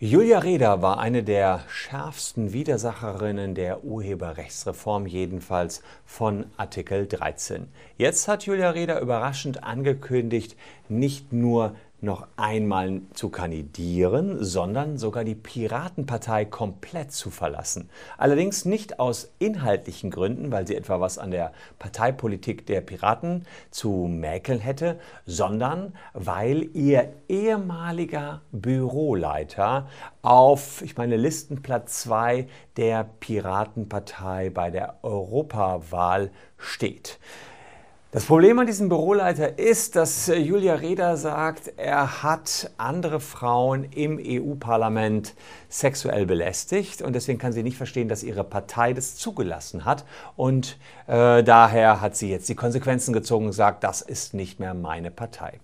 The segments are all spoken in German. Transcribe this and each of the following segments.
Julia Reda war eine der schärfsten Widersacherinnen der Urheberrechtsreform, jedenfalls von Artikel 13. Jetzt hat Julia Reda überraschend angekündigt, nicht nur noch einmal zu kandidieren, sondern sogar die Piratenpartei komplett zu verlassen. Allerdings nicht aus inhaltlichen Gründen, weil sie etwa was an der Parteipolitik der Piraten zu mäkeln hätte, sondern weil ihr ehemaliger Büroleiter auf, ich meine, Listenplatz 2 der Piratenpartei bei der Europawahl steht. Das Problem an diesem Büroleiter ist, dass äh, Julia Reda sagt, er hat andere Frauen im EU-Parlament sexuell belästigt und deswegen kann sie nicht verstehen, dass ihre Partei das zugelassen hat und äh, daher hat sie jetzt die Konsequenzen gezogen und sagt, das ist nicht mehr meine Partei.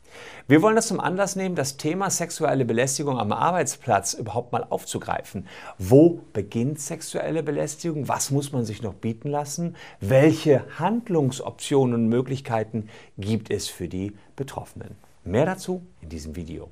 Wir wollen das zum Anlass nehmen, das Thema sexuelle Belästigung am Arbeitsplatz überhaupt mal aufzugreifen. Wo beginnt sexuelle Belästigung? Was muss man sich noch bieten lassen? Welche Handlungsoptionen möglich Möglichkeiten gibt es für die Betroffenen. Mehr dazu in diesem Video.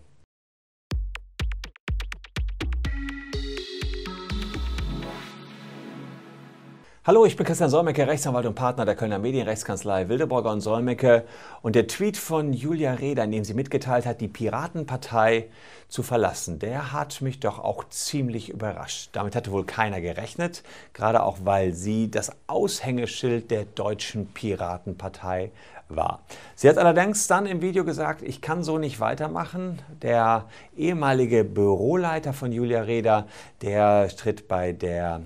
Hallo, ich bin Christian Solmecke, Rechtsanwalt und Partner der Kölner Medienrechtskanzlei Wildeborger und Solmecke. Und der Tweet von Julia Reda, in dem sie mitgeteilt hat, die Piratenpartei zu verlassen, der hat mich doch auch ziemlich überrascht. Damit hatte wohl keiner gerechnet, gerade auch weil sie das Aushängeschild der deutschen Piratenpartei war. Sie hat allerdings dann im Video gesagt, ich kann so nicht weitermachen. Der ehemalige Büroleiter von Julia Reda, der tritt bei der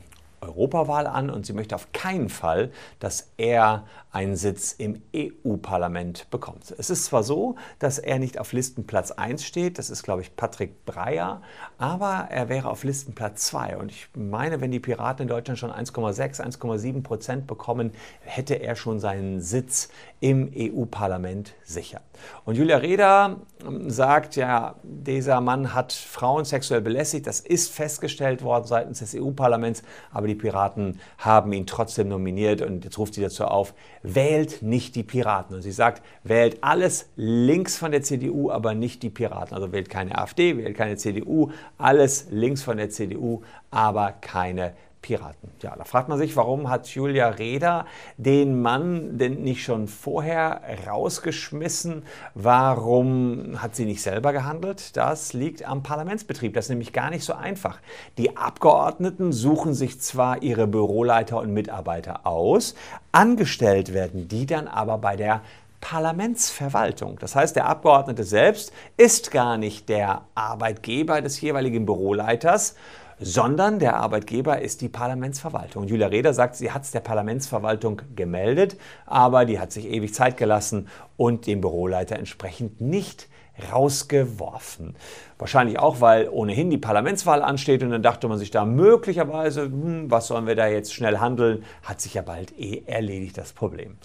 Europawahl an und sie möchte auf keinen Fall, dass er einen Sitz im EU-Parlament bekommt. Es ist zwar so, dass er nicht auf Listenplatz 1 steht, das ist, glaube ich, Patrick Breyer, aber er wäre auf Listenplatz 2. Und ich meine, wenn die Piraten in Deutschland schon 1,6, 1,7 Prozent bekommen, hätte er schon seinen Sitz im EU-Parlament sicher. Und Julia Reda ähm, sagt, ja, dieser Mann hat Frauen sexuell belästigt, das ist festgestellt worden seitens des EU-Parlaments, aber die Piraten haben ihn trotzdem nominiert und jetzt ruft sie dazu auf, wählt nicht die Piraten. Und sie sagt, wählt alles links von der CDU, aber nicht die Piraten. Also wählt keine AfD, wählt keine CDU, alles links von der CDU, aber keine Piraten. Ja, da fragt man sich, warum hat Julia Reda den Mann denn nicht schon vorher rausgeschmissen? Warum hat sie nicht selber gehandelt? Das liegt am Parlamentsbetrieb. Das ist nämlich gar nicht so einfach. Die Abgeordneten suchen sich zwar ihre Büroleiter und Mitarbeiter aus, angestellt werden die dann aber bei der Parlamentsverwaltung. Das heißt, der Abgeordnete selbst ist gar nicht der Arbeitgeber des jeweiligen Büroleiters, sondern der Arbeitgeber ist die Parlamentsverwaltung. Julia Reda sagt, sie hat es der Parlamentsverwaltung gemeldet, aber die hat sich ewig Zeit gelassen und dem Büroleiter entsprechend nicht rausgeworfen. Wahrscheinlich auch, weil ohnehin die Parlamentswahl ansteht und dann dachte man sich da möglicherweise, hm, was sollen wir da jetzt schnell handeln, hat sich ja bald eh erledigt das Problem.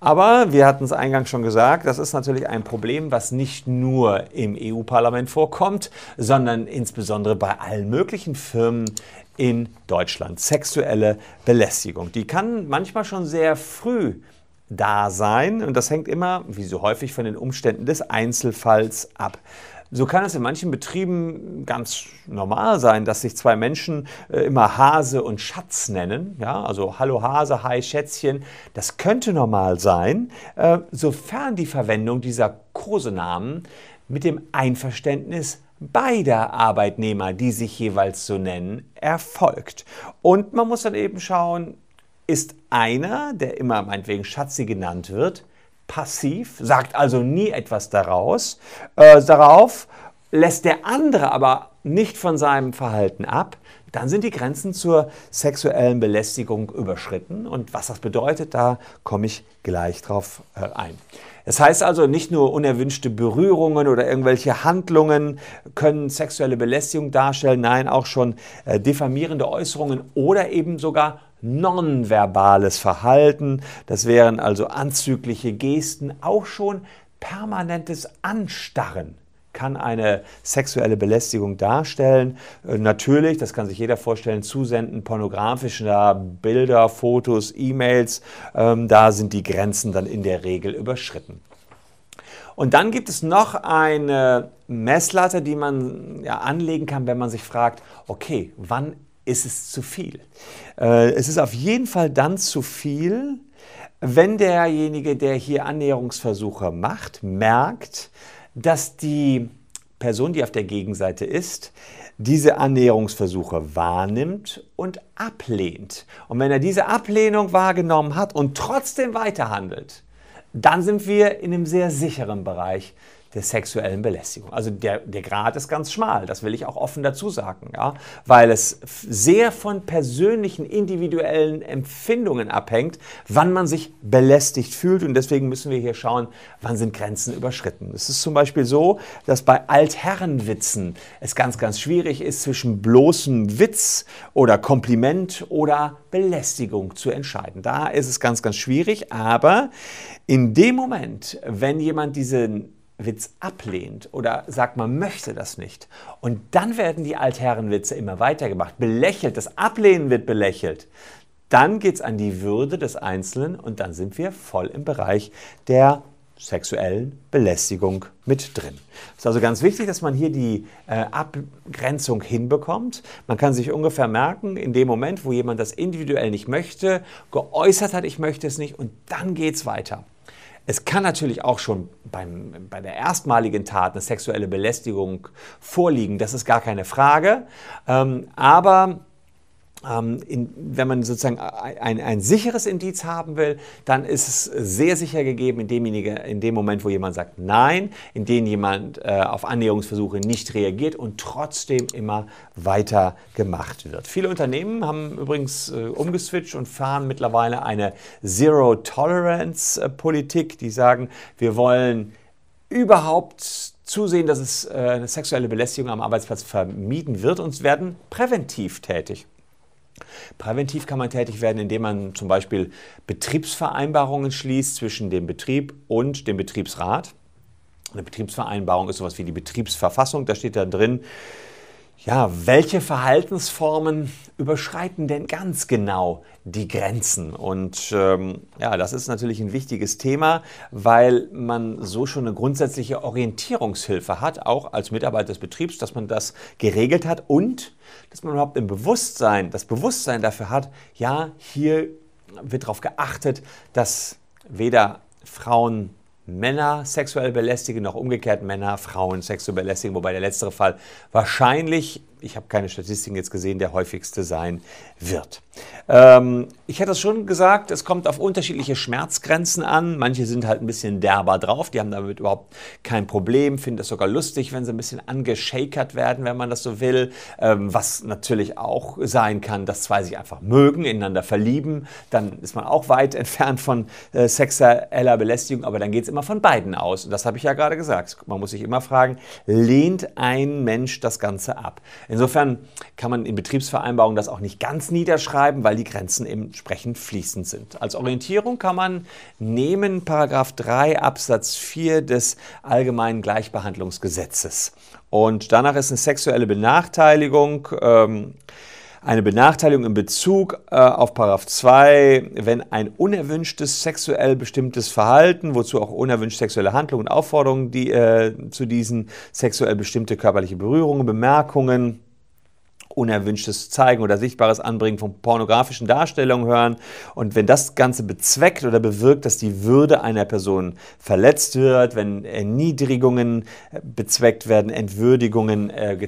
Aber wir hatten es eingangs schon gesagt, das ist natürlich ein Problem, was nicht nur im EU-Parlament vorkommt, sondern insbesondere bei allen möglichen Firmen in Deutschland. Sexuelle Belästigung. Die kann manchmal schon sehr früh da sein und das hängt immer, wie so häufig, von den Umständen des Einzelfalls ab. So kann es in manchen Betrieben ganz normal sein, dass sich zwei Menschen äh, immer Hase und Schatz nennen. Ja, also Hallo Hase, Hi Schätzchen. Das könnte normal sein, äh, sofern die Verwendung dieser Kosenamen mit dem Einverständnis beider Arbeitnehmer, die sich jeweils so nennen, erfolgt. Und man muss dann eben schauen, ist einer, der immer meinetwegen Schatzi genannt wird, passiv, sagt also nie etwas daraus, äh, darauf, lässt der andere aber nicht von seinem Verhalten ab, dann sind die Grenzen zur sexuellen Belästigung überschritten. Und was das bedeutet, da komme ich gleich drauf äh, ein. das heißt also, nicht nur unerwünschte Berührungen oder irgendwelche Handlungen können sexuelle Belästigung darstellen, nein, auch schon äh, diffamierende Äußerungen oder eben sogar nonverbales Verhalten, das wären also anzügliche Gesten, auch schon permanentes Anstarren kann eine sexuelle Belästigung darstellen. Äh, natürlich, das kann sich jeder vorstellen, Zusenden pornografischer Bilder, Fotos, E-Mails, ähm, da sind die Grenzen dann in der Regel überschritten. Und dann gibt es noch eine Messlatte, die man ja, anlegen kann, wenn man sich fragt, okay, wann ist es zu viel. Äh, es ist auf jeden Fall dann zu viel, wenn derjenige, der hier Annäherungsversuche macht, merkt, dass die Person, die auf der Gegenseite ist, diese Annäherungsversuche wahrnimmt und ablehnt. Und wenn er diese Ablehnung wahrgenommen hat und trotzdem weiterhandelt, dann sind wir in einem sehr sicheren Bereich der sexuellen Belästigung. Also der, der Grad ist ganz schmal, das will ich auch offen dazu sagen, ja? weil es sehr von persönlichen, individuellen Empfindungen abhängt, wann man sich belästigt fühlt und deswegen müssen wir hier schauen, wann sind Grenzen überschritten. Es ist zum Beispiel so, dass bei Altherrenwitzen es ganz, ganz schwierig ist, zwischen bloßem Witz oder Kompliment oder Belästigung zu entscheiden. Da ist es ganz, ganz schwierig, aber in dem Moment, wenn jemand diesen Witz ablehnt oder sagt, man möchte das nicht. Und dann werden die Altherrenwitze immer weitergemacht, belächelt, das Ablehnen wird belächelt. Dann geht es an die Würde des Einzelnen und dann sind wir voll im Bereich der sexuellen Belästigung mit drin. Es ist also ganz wichtig, dass man hier die äh, Abgrenzung hinbekommt. Man kann sich ungefähr merken, in dem Moment, wo jemand das individuell nicht möchte, geäußert hat, ich möchte es nicht, und dann geht es weiter. Es kann natürlich auch schon beim, bei der erstmaligen Tat eine sexuelle Belästigung vorliegen, das ist gar keine Frage. Ähm, aber ähm, in, wenn man sozusagen ein, ein, sicheres Indiz haben will, dann ist es sehr sicher gegeben in, demjenige, in dem Moment, wo jemand sagt Nein, in dem jemand äh, auf Annäherungsversuche nicht reagiert und trotzdem immer weiter gemacht wird. Viele Unternehmen haben übrigens äh, umgeswitcht und fahren mittlerweile eine Zero-Tolerance-Politik, die sagen, wir wollen überhaupt zusehen, dass es äh, eine sexuelle Belästigung am Arbeitsplatz vermieden wird und werden präventiv tätig. Präventiv kann man tätig werden, indem man zum Beispiel Betriebsvereinbarungen schließt zwischen dem Betrieb und dem Betriebsrat. Eine Betriebsvereinbarung ist sowas wie die Betriebsverfassung. Da steht dann drin, ja, welche Verhaltensformen überschreiten denn ganz genau die Grenzen? Und ähm, ja, das ist natürlich ein wichtiges Thema, weil man so schon eine grundsätzliche Orientierungshilfe hat, auch als Mitarbeiter des Betriebs, dass man das geregelt hat und dass man überhaupt im Bewusstsein, das Bewusstsein dafür hat, ja, hier wird darauf geachtet, dass weder Frauen Männer sexuell belästigen, noch umgekehrt Männer Frauen sexuell belästigen, wobei der letztere Fall wahrscheinlich ich habe keine Statistiken jetzt gesehen, der häufigste sein wird. Ähm, ich hätte es schon gesagt, es kommt auf unterschiedliche Schmerzgrenzen an. Manche sind halt ein bisschen derber drauf, die haben damit überhaupt kein Problem, finden es sogar lustig, wenn sie ein bisschen angeschakert werden, wenn man das so will. Ähm, was natürlich auch sein kann, dass zwei sich einfach mögen, ineinander verlieben. Dann ist man auch weit entfernt von äh, sexueller Belästigung, aber dann geht es immer von beiden aus. Und das habe ich ja gerade gesagt. Man muss sich immer fragen, lehnt ein Mensch das Ganze ab? Insofern kann man in Betriebsvereinbarungen das auch nicht ganz niederschreiben, weil die Grenzen entsprechend fließend sind. Als Orientierung kann man nehmen Paragraph 3 Absatz 4 des Allgemeinen Gleichbehandlungsgesetzes. Und danach ist eine sexuelle Benachteiligung ähm, eine Benachteiligung in Bezug äh, auf Paragraph 2, wenn ein unerwünschtes sexuell bestimmtes Verhalten, wozu auch unerwünscht sexuelle Handlungen und Aufforderungen die, äh, zu diesen sexuell bestimmte körperliche Berührungen, Bemerkungen, unerwünschtes Zeigen oder sichtbares Anbringen von pornografischen Darstellungen hören. Und wenn das Ganze bezweckt oder bewirkt, dass die Würde einer Person verletzt wird, wenn Erniedrigungen äh, bezweckt werden, Entwürdigungen äh, äh,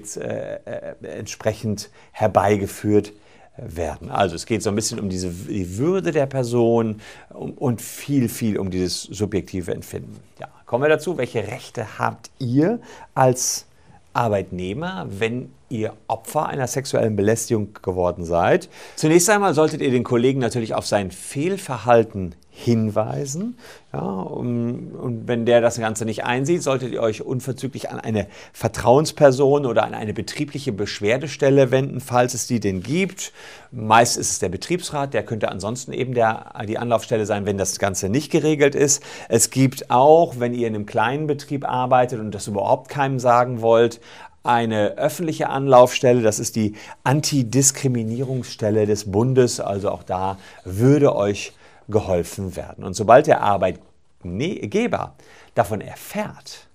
äh, entsprechend herbeigeführt werden. Also es geht so ein bisschen um diese die Würde der Person und viel, viel um dieses subjektive Empfinden. Ja, kommen wir dazu, welche Rechte habt ihr als Arbeitnehmer, wenn ihr Opfer einer sexuellen Belästigung geworden seid. Zunächst einmal solltet ihr den Kollegen natürlich auf sein Fehlverhalten hinweisen. Ja, und, und, wenn der das Ganze nicht einsieht, solltet ihr euch unverzüglich an eine Vertrauensperson oder an eine betriebliche Beschwerdestelle wenden, falls es die denn gibt. Meist ist es der Betriebsrat, der könnte ansonsten eben der, die Anlaufstelle sein, wenn das Ganze nicht geregelt ist. Es gibt auch, wenn ihr in einem kleinen Betrieb arbeitet und das überhaupt keinem sagen wollt, eine öffentliche Anlaufstelle, das ist die Antidiskriminierungsstelle des Bundes, also auch da würde euch geholfen werden. Und sobald der Arbeitgeber davon erfährt,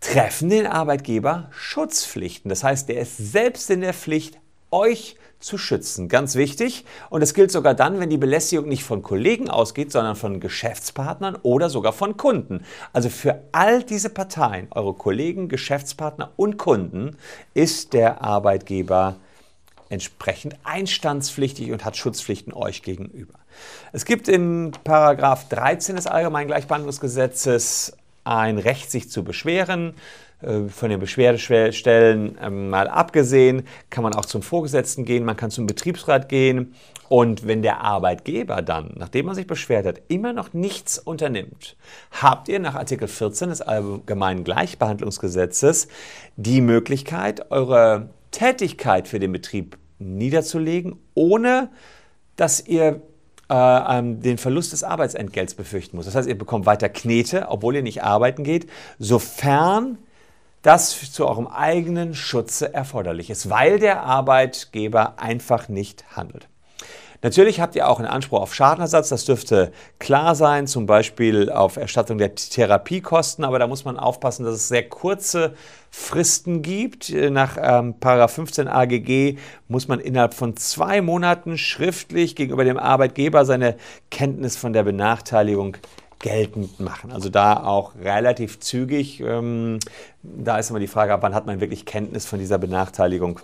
treffen den Arbeitgeber Schutzpflichten. Das heißt, der ist selbst in der Pflicht, euch zu schützen. Ganz wichtig. Und es gilt sogar dann, wenn die Belästigung nicht von Kollegen ausgeht, sondern von Geschäftspartnern oder sogar von Kunden. Also für all diese Parteien, eure Kollegen, Geschäftspartner und Kunden, ist der Arbeitgeber entsprechend einstandspflichtig und hat Schutzpflichten euch gegenüber. Es gibt in Paragraf 13 des Allgemeinen Gleichbehandlungsgesetzes ein Recht, sich zu beschweren. Äh, von den Beschwerdestellen ähm, mal abgesehen, kann man auch zum Vorgesetzten gehen, man kann zum Betriebsrat gehen. Und wenn der Arbeitgeber dann, nachdem er sich beschwert hat, immer noch nichts unternimmt, habt ihr nach Artikel 14 des Allgemeinen Gleichbehandlungsgesetzes die Möglichkeit, eure Tätigkeit für den Betrieb niederzulegen, ohne dass ihr äh, ähm, den Verlust des Arbeitsentgelts befürchten muss. Das heißt, ihr bekommt weiter Knete, obwohl ihr nicht arbeiten geht, sofern das zu eurem eigenen Schutze erforderlich ist, weil der Arbeitgeber einfach nicht handelt. Natürlich habt ihr auch einen Anspruch auf Schadenersatz, das dürfte klar sein, zum Beispiel auf Erstattung der Therapiekosten, aber da muss man aufpassen, dass es sehr kurze Fristen gibt. Nach ähm, 15 AGG muss man innerhalb von zwei Monaten schriftlich gegenüber dem Arbeitgeber seine Kenntnis von der Benachteiligung geltend machen. Also da auch relativ zügig. Ähm, da ist immer die Frage, wann hat man wirklich Kenntnis von dieser Benachteiligung,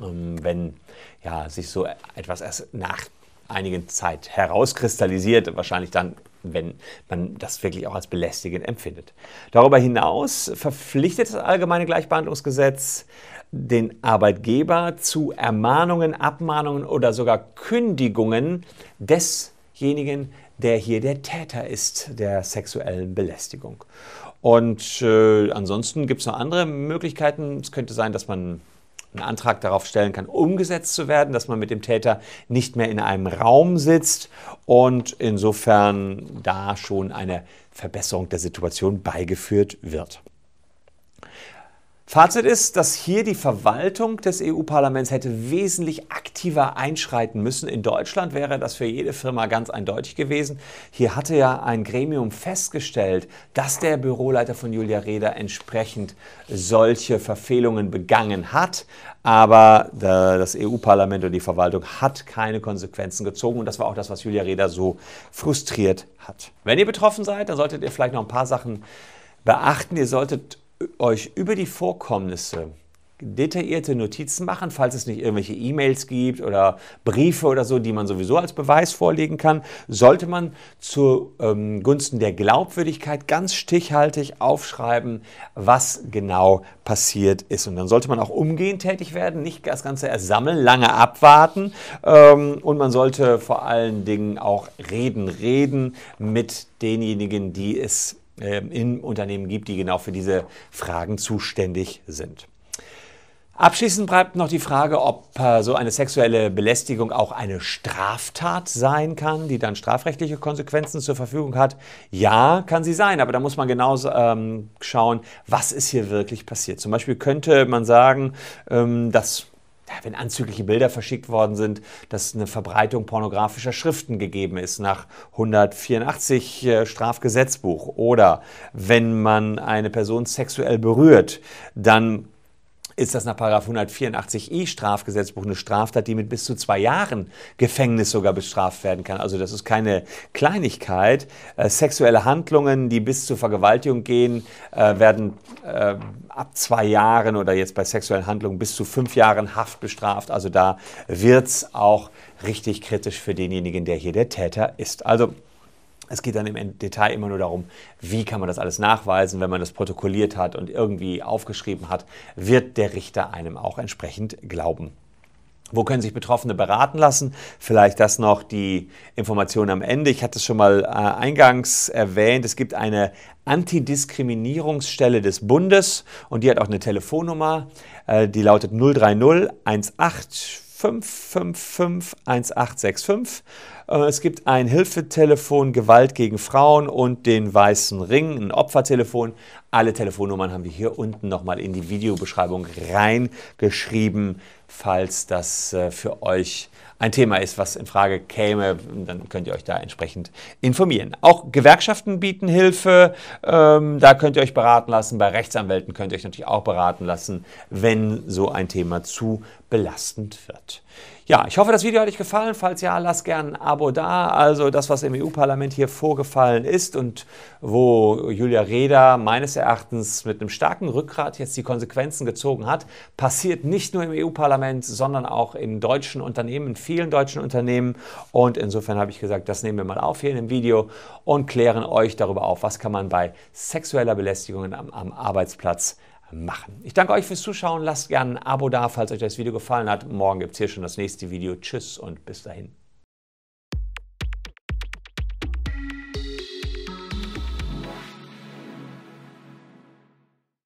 ähm, wenn ja, sich so etwas erst nach einigen Zeit herauskristallisiert, wahrscheinlich dann, wenn man das wirklich auch als belästigend empfindet. Darüber hinaus verpflichtet das allgemeine Gleichbehandlungsgesetz den Arbeitgeber zu Ermahnungen, Abmahnungen oder sogar Kündigungen desjenigen, der hier der Täter ist der sexuellen Belästigung. Und äh, ansonsten gibt es noch andere Möglichkeiten. Es könnte sein, dass man einen Antrag darauf stellen kann, umgesetzt zu werden, dass man mit dem Täter nicht mehr in einem Raum sitzt und insofern da schon eine Verbesserung der Situation beigeführt wird. Fazit ist, dass hier die Verwaltung des EU-Parlaments hätte wesentlich aktiver einschreiten müssen. In Deutschland wäre das für jede Firma ganz eindeutig gewesen. Hier hatte ja ein Gremium festgestellt, dass der Büroleiter von Julia Reda entsprechend solche Verfehlungen begangen hat. Aber das EU-Parlament und die Verwaltung hat keine Konsequenzen gezogen. Und das war auch das, was Julia Reda so frustriert hat. Wenn ihr betroffen seid, dann solltet ihr vielleicht noch ein paar Sachen beachten. Ihr solltet euch über die Vorkommnisse detaillierte Notizen machen, falls es nicht irgendwelche E-Mails gibt oder Briefe oder so, die man sowieso als Beweis vorlegen kann, sollte man zu ähm, Gunsten der Glaubwürdigkeit ganz stichhaltig aufschreiben, was genau passiert ist. Und dann sollte man auch umgehend tätig werden, nicht das Ganze erst sammeln, lange abwarten. Ähm, und man sollte vor allen Dingen auch reden, reden mit denjenigen, die es ähm, in Unternehmen gibt, die genau für diese Fragen zuständig sind. Abschließend bleibt noch die Frage, ob äh, so eine sexuelle Belästigung auch eine Straftat sein kann, die dann strafrechtliche Konsequenzen zur Verfügung hat. Ja, kann sie sein, aber da muss man genau ähm, schauen, was ist hier wirklich passiert. Zum Beispiel könnte man sagen, ähm, dass wenn anzügliche Bilder verschickt worden sind, dass eine Verbreitung pornografischer Schriften gegeben ist nach 184 äh, Strafgesetzbuch oder wenn man eine Person sexuell berührt, dann ist das nach 184i Strafgesetzbuch eine Straftat, die mit bis zu zwei Jahren Gefängnis sogar bestraft werden kann. Also das ist keine Kleinigkeit. Äh, sexuelle Handlungen, die bis zur Vergewaltigung gehen, äh, werden äh, ab zwei Jahren oder jetzt bei sexuellen Handlungen bis zu fünf Jahren Haft bestraft. Also da wird's auch richtig kritisch für denjenigen, der hier der Täter ist. Also es geht dann im Detail immer nur darum, wie kann man das alles nachweisen, wenn man das protokolliert hat und irgendwie aufgeschrieben hat, wird der Richter einem auch entsprechend glauben. Wo können sich Betroffene beraten lassen? Vielleicht das noch die Information am Ende. Ich hatte es schon mal äh, eingangs erwähnt. Es gibt eine Antidiskriminierungsstelle des Bundes und die hat auch eine Telefonnummer. Äh, die lautet 030 18 555 1865 äh, es gibt ein Hilfetelefon Gewalt gegen Frauen und den Weißen Ring, ein Opfertelefon. Alle Telefonnummern haben wir hier unten nochmal in die Videobeschreibung reingeschrieben falls das äh, für euch ein Thema ist, was in Frage käme, dann könnt ihr euch da entsprechend informieren. Auch Gewerkschaften bieten Hilfe, ähm, da könnt ihr euch beraten lassen. Bei Rechtsanwälten könnt ihr euch natürlich auch beraten lassen, wenn so ein Thema zu belastend wird. Ja, ich hoffe, das Video hat euch gefallen. Falls ja, lasst gerne ein Abo da. Also das, was im EU-Parlament hier vorgefallen ist und wo Julia Reda meines Erachtens mit einem starken Rückgrat jetzt die Konsequenzen gezogen hat, passiert nicht nur im EU-Parlament, Parlament, sondern auch in deutschen Unternehmen, in vielen deutschen Unternehmen. Und insofern habe ich gesagt, das nehmen wir mal auf hier in dem Video und klären euch darüber auf, was kann man bei sexueller Belästigung am, am Arbeitsplatz machen. Ich danke euch fürs Zuschauen. Lasst gerne ein Abo da, falls euch das Video gefallen hat. Morgen gibt es hier schon das nächste Video. Tschüss und bis dahin.